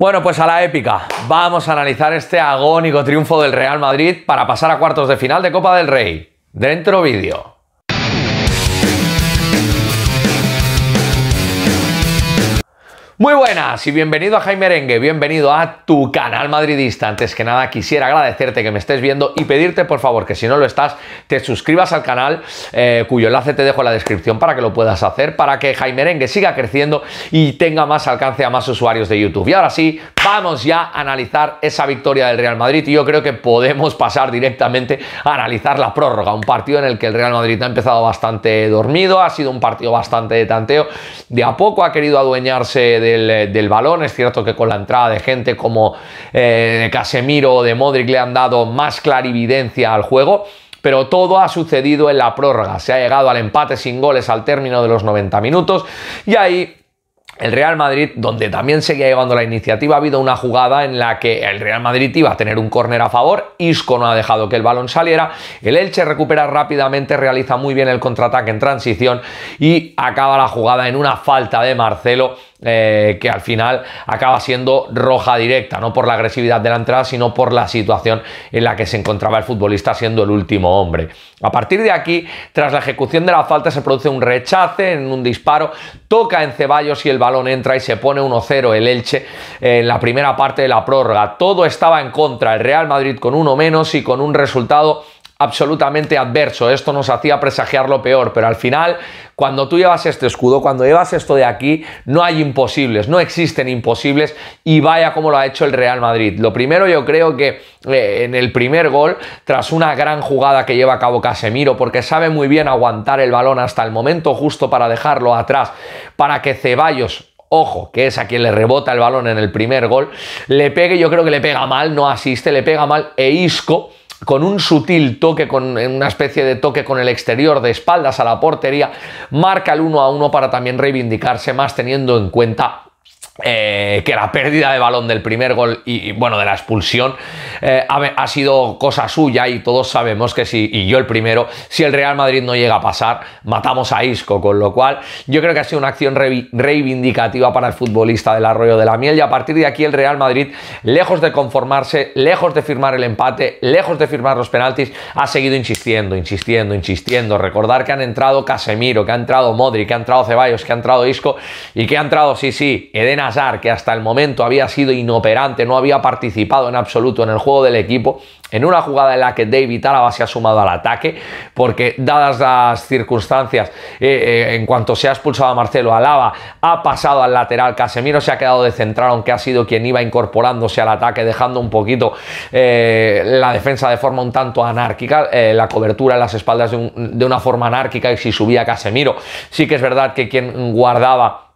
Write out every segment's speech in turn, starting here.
Bueno, pues a la épica. Vamos a analizar este agónico triunfo del Real Madrid para pasar a cuartos de final de Copa del Rey. Dentro vídeo. Muy buenas y bienvenido a Jaime Rengue, bienvenido a tu canal madridista. Antes que nada quisiera agradecerte que me estés viendo y pedirte por favor que si no lo estás te suscribas al canal eh, cuyo enlace te dejo en la descripción para que lo puedas hacer, para que Jaime Rengue siga creciendo y tenga más alcance a más usuarios de YouTube. Y ahora sí, vamos ya a analizar esa victoria del Real Madrid y yo creo que podemos pasar directamente a analizar la prórroga, un partido en el que el Real Madrid ha empezado bastante dormido, ha sido un partido bastante de tanteo, de a poco ha querido adueñarse de eh, del, balón. Es cierto que con la entrada de gente como eh, Casemiro o de Modric le han dado más clarividencia al juego. Pero todo ha sucedido en la prórroga. Se ha llegado al empate sin goles al término de los 90 minutos. Y ahí el Real Madrid, donde también seguía llevando la iniciativa, ha habido una jugada en la que el Real Madrid iba a tener un córner a favor, Isco no ha dejado que el balón saliera, el Elche recupera rápidamente, realiza muy bien el contraataque en transición y acaba la jugada en una falta de Marcelo eh, que al final acaba siendo roja directa, no por la agresividad de la entrada, sino por la situación en la que se encontraba el futbolista siendo el último hombre. A partir de aquí, tras la ejecución de la falta, se produce un rechace en un disparo, toca en Ceballos y el balón entra y se pone 1-0 el Elche en la primera parte de la prórroga. Todo estaba en contra, el Real Madrid con uno menos y con un resultado absolutamente adverso. Esto nos hacía presagiar lo peor, pero al final, cuando tú llevas este escudo, cuando llevas esto de aquí, no hay imposibles, no existen imposibles y vaya como lo ha hecho el Real Madrid. Lo primero yo creo que eh, en el primer gol, tras una gran jugada que lleva a cabo Casemiro, porque sabe muy bien aguantar el balón hasta el momento justo para dejarlo atrás, para que Ceballos ojo, que es a quien le rebota el balón en el primer gol, le pegue, yo creo que le pega mal, no asiste, le pega mal e Isco con un sutil toque, con una especie de toque con el exterior de espaldas a la portería, marca el 1 a 1 para también reivindicarse más teniendo en cuenta eh, que la pérdida de balón del primer gol y, bueno, de la expulsión eh, ha, sido cosa suya y todos sabemos que si, y yo el primero, si el Real Madrid no llega a pasar, matamos a Isco, con lo cual yo creo que ha sido una acción reivindicativa para el futbolista del Arroyo de la Miel y a partir de aquí el Real Madrid, lejos de conformarse, lejos de firmar el empate, lejos de firmar los penaltis, ha seguido insistiendo, insistiendo, insistiendo. Recordar que han entrado Casemiro, que ha entrado Modri, que ha entrado Ceballos, que ha entrado Isco y que ha entrado, sí, sí, Edena que hasta el momento había sido inoperante, no había participado en absoluto en el juego del equipo, en una jugada en la que David Alaba se ha sumado al ataque, porque dadas las circunstancias, eh, eh, en cuanto se ha expulsado a Marcelo Alaba, ha pasado al lateral, Casemiro se ha quedado de central, aunque ha sido quien iba incorporándose al ataque, dejando un poquito eh, la defensa de forma un tanto anárquica, la cobertura en las espaldas de, de una forma anárquica, y si subía Casemiro, sí que es verdad que quien guardaba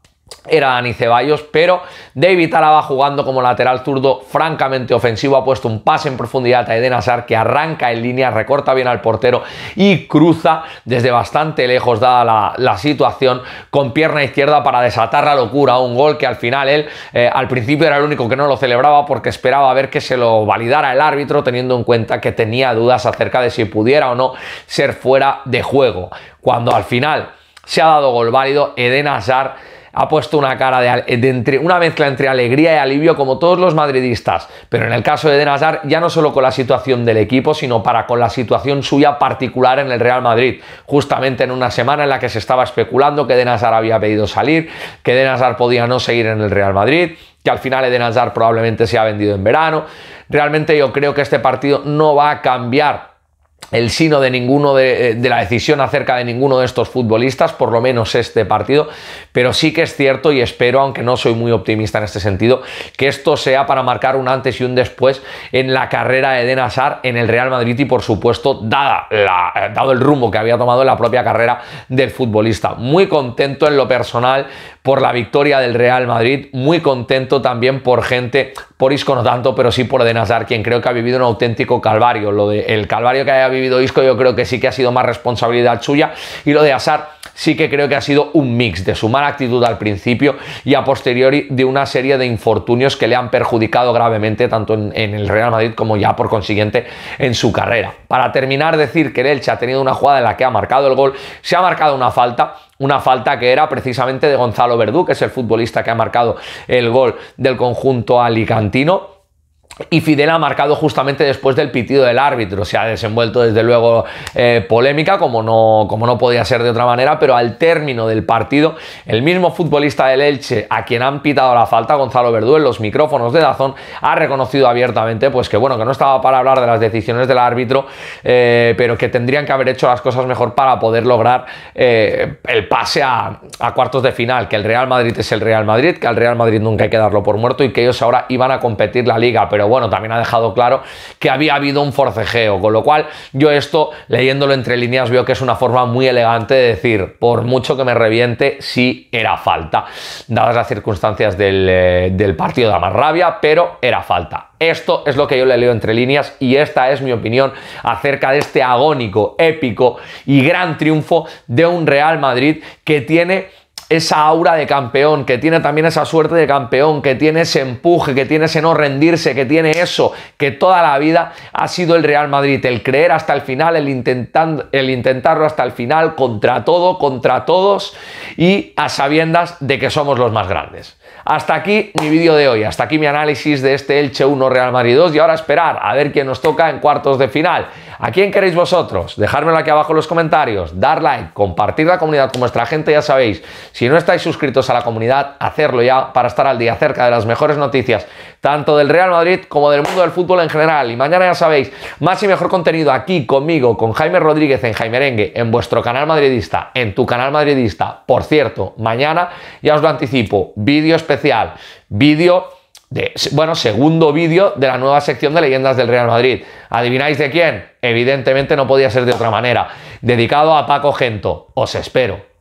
era Dani Ceballos, pero David Alaba jugando como lateral zurdo francamente ofensivo, ha puesto un pase en profundidad a Eden Hazard que arranca en línea, recorta bien al portero y cruza desde bastante lejos dada la, situación con pierna izquierda para desatar la locura, un gol que al final él eh, al principio era el único que no lo celebraba porque esperaba ver que se lo validara el árbitro teniendo en cuenta que tenía dudas acerca de si pudiera o no ser fuera de juego, cuando al final se ha dado gol válido, Eden Hazard ha puesto una cara de, entre, una mezcla entre alegría y alivio como todos los madridistas, pero en el caso de Eden ya no solo con la situación del equipo, sino para con la situación suya particular en el Real Madrid, justamente en una semana en la que se estaba especulando que Eden había pedido salir, que Eden Hazard podía no seguir en el Real Madrid, que al final de Hazard probablemente se ha vendido en verano. Realmente yo creo que este partido no va a cambiar el sino de ninguno eh, de, la decisión acerca de ninguno de estos futbolistas, por lo menos este partido, pero sí que es cierto y espero, aunque no soy muy optimista en este sentido, que esto sea para marcar un antes y un después en la carrera de Eden Hazard en el Real Madrid y por supuesto eh, dado el rumbo que había tomado en la propia carrera del futbolista. Muy contento en lo personal, por la victoria del Real Madrid, muy contento también por gente, por Isco no tanto, pero sí por Nazar, quien creo que ha vivido un auténtico calvario. Lo del calvario que haya vivido Isco, yo creo que sí que ha sido más responsabilidad suya. Y lo de Asar sí que creo que ha sido un mix de su mala actitud al principio y a posteriori de una serie de infortunios que le han perjudicado gravemente tanto en, en, el Real Madrid como ya por consiguiente en su carrera. Para terminar, decir que el Elche ha tenido una jugada en la que ha marcado el gol, se ha marcado una falta una falta que era precisamente de Gonzalo Verdú, que es el futbolista que ha marcado el gol del conjunto alicantino. Y Fidel ha marcado justamente después del pitido del árbitro. Se ha desenvuelto, desde luego, eh, polémica, como no, como no podía ser de otra manera, pero al término del partido, el mismo futbolista del Elche, a quien han pitado la falta, Gonzalo Verdú, en los micrófonos de Dazón, ha reconocido abiertamente pues que, bueno, que no estaba para hablar de las decisiones del árbitro, eh, pero que tendrían que haber hecho las cosas mejor para poder lograr eh, el pase a, a cuartos de final, que el Real Madrid es el Real Madrid, que al Real Madrid nunca hay que darlo por muerto y que ellos ahora iban a competir la liga, pero bueno, también ha dejado claro que había habido un forcejeo, con lo cual yo esto, leyéndolo entre líneas, veo que es una forma muy elegante de decir, por mucho que me reviente, sí era falta, dadas las circunstancias del, eh, del partido de Amarrabia, pero era falta. Esto es lo que yo le leo entre líneas y esta es mi opinión acerca de este agónico, épico y gran triunfo de un Real Madrid que tiene esa aura de campeón, que tiene también esa suerte de campeón, que tiene ese empuje, que tiene ese no rendirse, que tiene eso, que toda la vida ha sido el Real Madrid, el creer hasta el final, el, intentando, el intentarlo hasta el final, contra todo, contra todos y a sabiendas de que somos los más grandes. Hasta aquí mi vídeo de hoy, hasta aquí mi análisis de este Elche 1 Real Madrid 2 y ahora esperar a ver quién nos toca en cuartos de final. ¿A quién queréis vosotros? Dejármelo aquí abajo en los comentarios, dar like, compartir la comunidad con vuestra gente, ya sabéis. Si no estáis suscritos a la comunidad, hacerlo ya para estar al día acerca de las mejores noticias, tanto del Real Madrid como del mundo del fútbol en general. Y mañana ya sabéis, más y mejor contenido aquí conmigo, con Jaime Rodríguez en Jaime Rengue, en vuestro canal madridista, en tu canal madridista. Por cierto, mañana, ya os lo anticipo, vídeo especial, vídeo bueno, segundo vídeo de la nueva sección de leyendas del Real Madrid. ¿Adivináis de quién? Evidentemente no podía ser de otra manera. Dedicado a Paco Gento. Os espero.